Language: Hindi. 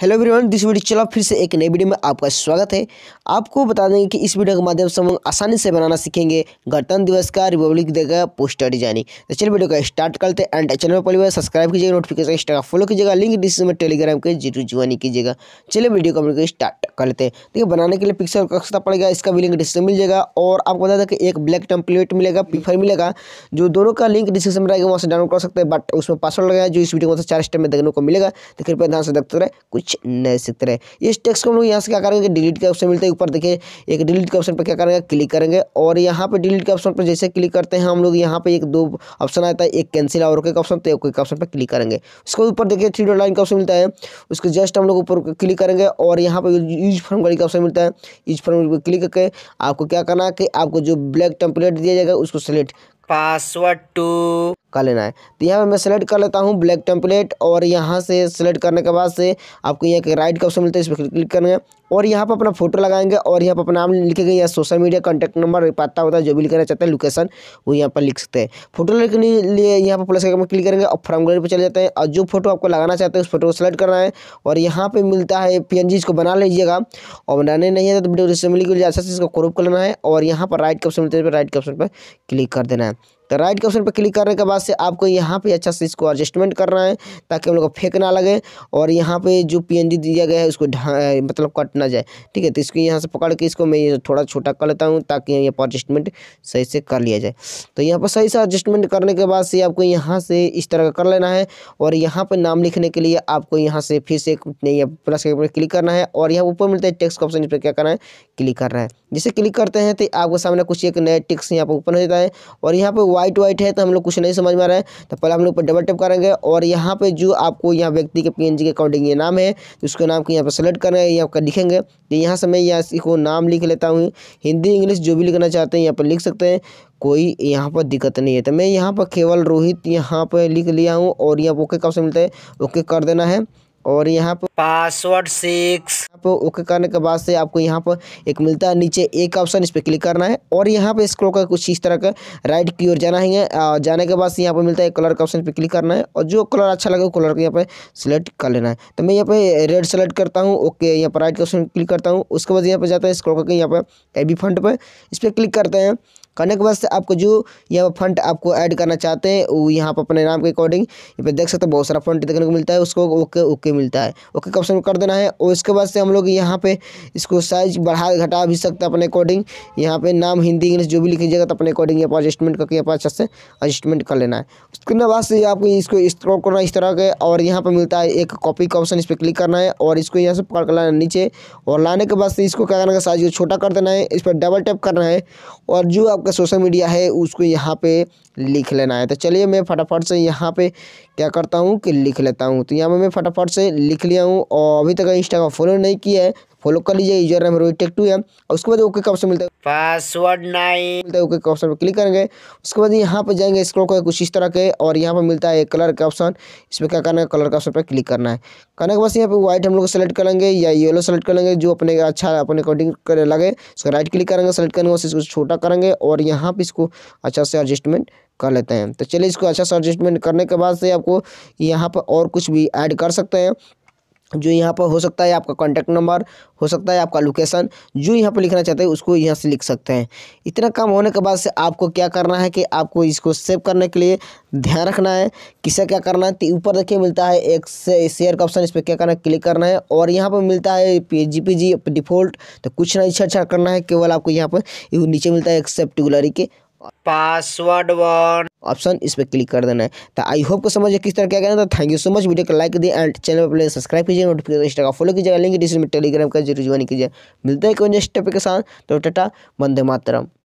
हेलो एवरीवन दिस वीडियो चलो फिर से एक नई वीडियो में आपका स्वागत है आपको बता देंगे कि इस वीडियो के माध्यम से हम आसानी से बनाना सीखेंगे गणतंत्र दिवस का रिपब्लिक डे का पोस्टर डिजाइनिंग तो चलिए वीडियो का स्टार्ट करते हैं एंड चैनल पर सब्सक्राइब कीजिएगा नोटिफिकेशन इंस्टा फॉलो कीजिएगा लिंक डिस्क्रिप्शन में टेलीग्राम के जरूर ज्वाइन कीजिएगा चलिए वीडियो को हम स्टार्ट कर लेते हैं देखिए बनाने के लिए पिक्सल कक्षता पड़ेगा इसका भी लिंक डिस्क्रिप्शन मिल जाएगा और आपको बता दें कि एक ब्लैक टेम्पलेट मिलेगा पीफर मिलेगा जो दोनों का लिंक डिस्क्रिप्शन में रहेगा वहाँ से डाउनलोड कर सकते हैं बट उसमें पासवर्ड लगाया जो इस वीडियो को चार स्टेप में देखने को मिलेगा तो कृपया ध्यान से देखते रहे कुछ कुछ नहीं सीखते रहे इस टेक्स्ट को हम लोग यहाँ से क्या करेंगे डिलीट का ऑप्शन मिलता है ऊपर देखिए एक डिलीट के ऑप्शन पर क्या करेंगे क्लिक करेंगे और यहाँ पर डिलीट के ऑप्शन पर जैसे क्लिक करते हैं हम लोग यहाँ पर एक दो ऑप्शन आता है एक कैंसिल और एक ऑप्शन तो एक ऑप्शन पर क्लिक करेंगे उसके ऊपर देखिए थ्री डॉट लाइन का ऑप्शन मिलता है उसके जस्ट हम लोग ऊपर क्लिक करेंगे और यहाँ पर यूज फॉर्म का ऑप्शन मिलता है यूज फॉर्म पर क्लिक करके आपको क्या करना है कि आपको जो ब्लैक टेम्पलेट दिया जाएगा उसको सेलेक्ट पासवर्ड टू का लेना है तो यहाँ पे मैं सेलेक्ट कर लेता हूँ ब्लैक टेम्पलेट और यहाँ से सेलेक्ट करने के बाद से आपको यहाँ के राइट का ऑप्शन मिलता है इस पर क्लिक करेंगे और यहाँ पर अपना फोटो लगाएंगे और यहाँ पर अपना नाम लिखेंगे या सोशल मीडिया कॉन्टैक्ट नंबर पता होता है जो भी लिखना चाहते हैं लोकेशन वो यहाँ पर लिख सकते हैं फोटो लिखने के लिए यहाँ पर प्लस में क्लिक करेंगे और फॉर्म ग्रेड पर चले जाते हैं और जो फोटो आपको लगाना चाहते हैं उस फोटो को सेलेक्ट करना है और यहाँ पर मिलता है पी इसको बना लीजिएगा और बनाने नहीं आता तो वीडियो रिसेंबली के लिए अच्छा से इसको क्रोप कर लेना है और यहाँ पर राइट का ऑप्शन मिलता है राइट के ऑप्शन पर क्लिक कर देना है तो राइट के ऑप्शन पर क्लिक करने के बाद से आपको यहाँ पे अच्छा से इसको एडजस्टमेंट करना है ताकि हम लोग को फेंक ना लगे और यहाँ पे जो पीएनजी दिया गया है उसको मतलब कट ना जाए ठीक है तो इसको यहाँ से पकड़ के इसको मैं थोड़ा छोटा कर लेता हूँ ताकि यहाँ पर एडजस्टमेंट सही से कर लिया जाए तो यहाँ पर सही से एडजस्टमेंट करने के बाद से आपको यहाँ से इस तरह का कर लेना है और यहाँ पर नाम लिखने के लिए आपको यहाँ से फिर से प्लस के ऊपर क्लिक करना है और यहाँ ऊपर मिलता है टेक्स का ऑप्शन इस पर क्या करना है क्लिक करना है जैसे क्लिक करते हैं तो आपके सामने कुछ एक नया टेक्स यहाँ पर ओपन हो जाता है और यहाँ पर वाइट व्हाइट है तो हम लोग कुछ नहीं समझ में आ तो पहले हम लोग पर डबल टैप करेंगे और यहाँ पे जो आपको यहाँ व्यक्ति के पी के अकॉर्डिंग ये नाम है तो उसके नाम को यहाँ पर सेलेक्ट करेंगे यहाँ पर लिखेंगे तो यहाँ से मैं यहाँ इसको नाम लिख लेता हूँ हिंदी इंग्लिश जो भी लिखना चाहते हैं यहाँ पर लिख सकते हैं कोई यहाँ पर दिक्कत नहीं है तो मैं यहाँ पर केवल रोहित यहाँ पर लिख लिया हूँ और यहाँ ओके कब से मिलता है ओके कर देना है और यहाँ पर पासवर्ड सिक्स पर ओके करने के बाद से आपको यहाँ पर एक मिलता है नीचे एक ऑप्शन इस पर क्लिक करना है और यहाँ पर स्क्रोल का कुछ इस तरह का राइट की ओर जाना है जाने के बाद से यहाँ पर मिलता है कलर का ऑप्शन पर क्लिक करना है और जो कलर अच्छा लगे वो कलर को यहाँ पर सिलेक्ट कर लेना है तो मैं यहाँ पर रेड सेलेक्ट करता हूँ ओके यहाँ पर राइट का ऑप्शन क्लिक करता हूँ उसके बाद यहाँ पर जाता है स्क्रोल करके यहाँ पर ए बी फंड पर इस पर क्लिक करते हैं करने के बाद आपको जो यहाँ पर फंड आपको ऐड करना चाहते हैं वो यहाँ पर अपने नाम के अकॉर्डिंग पर देख सकते हैं बहुत सारा फंड देखने को मिलता है उसको ओके ओके मिलता है ओके का ऑप्शन कर देना है और इसके बाद से हम लोग यहाँ पे इसको साइज बढ़ा घटा भी सकते हैं अपने अकॉर्डिंग यहाँ पे नाम हिंदी इंग्लिश जो भी लिखीजिएगा तो अपने अकॉर्डिंग यहाँ पर एडजस्टमेंट करके यहाँ पर अच्छा से एडजस्टमेंट कर लेना है उसके बाद से आपको इसको स्क्रॉल करना इस तरह के और यहाँ पर मिलता है एक कॉपी का ऑप्शन इस पर क्लिक करना है और इसको यहाँ से पकड़ कर लाना नीचे और लाने के बाद से इसको क्या करना है साइज को छोटा कर देना है इस पर डबल टैप करना है और जो आपको आपका सोशल मीडिया है उसको यहाँ पे लिख लेना है तो चलिए मैं फटाफट से यहाँ पे क्या करता हूँ कि लिख लेता हूँ तो यहाँ पे मैं फटाफट से लिख लिया हूँ और अभी तक इंस्टा का फॉलो नहीं किया है फॉलो कर लीजिए यूजर नाम रोहित टेक टू है और उसके बाद ओके का ऑप्शन मिलता है पासवर्ड नाइन मिलता है ओके का ऑप्शन पर क्लिक करेंगे उसके बाद यहाँ पर जाएंगे स्क्रोल का कुछ इस तरह के और यहाँ पर मिलता है कलर का ऑप्शन इसमें क्या करना है कलर का ऑप्शन पर क्लिक करना है करने के बाद यहाँ पर व्हाइट हम लोग सेलेक्ट कर लेंगे या येलो सेलेक्ट कर लेंगे जो अपने अच्छा अपने अकॉर्डिंग कर लगे उसका राइट क्लिक करेंगे सेलेक्ट करने के इसको छोटा करेंगे और यहाँ पर इसको अच्छा से एडजस्टमेंट कर लेते हैं तो चलिए इसको अच्छा से एडजस्टमेंट करने के बाद से आपको यहाँ पर और कुछ भी ऐड कर सकते हैं जो यहाँ पर हो सकता है आपका कॉन्टैक्ट नंबर हो सकता है आपका लोकेशन जो यहाँ पर लिखना चाहते हैं उसको यहाँ से लिख सकते हैं इतना काम होने के बाद से आपको क्या करना है कि आपको इसको सेव करने के लिए ध्यान रखना है किसे क्या करना है तो ऊपर देखिए मिलता है एक से शेयर का ऑप्शन इस पर क्या करना है क्लिक करना है और यहाँ पर मिलता है जी पी जी डिफ़ॉल्ट तो कुछ नहीं छेड़छाड़ करना है केवल आपको यहाँ पर नीचे मिलता है एक्सेप्ट के पासवर्ड वन ऑप्शन इस पर क्लिक कर देना है तो आई होप को समझ किस तरह क्या करना था thank you so much video को लाइक दिए एंड चैनल पर प्ले सब्सक्राइब कीजिए नोटिफिकेशन का फॉलो कीजिएगा लिंक डिस्क्रिप्शन में टेलीग्राम का जरूर ज्वाइन कीजिए मिलता है कोई नेक्स्ट टॉपिक के साथ तो टाटा वंदे मातरम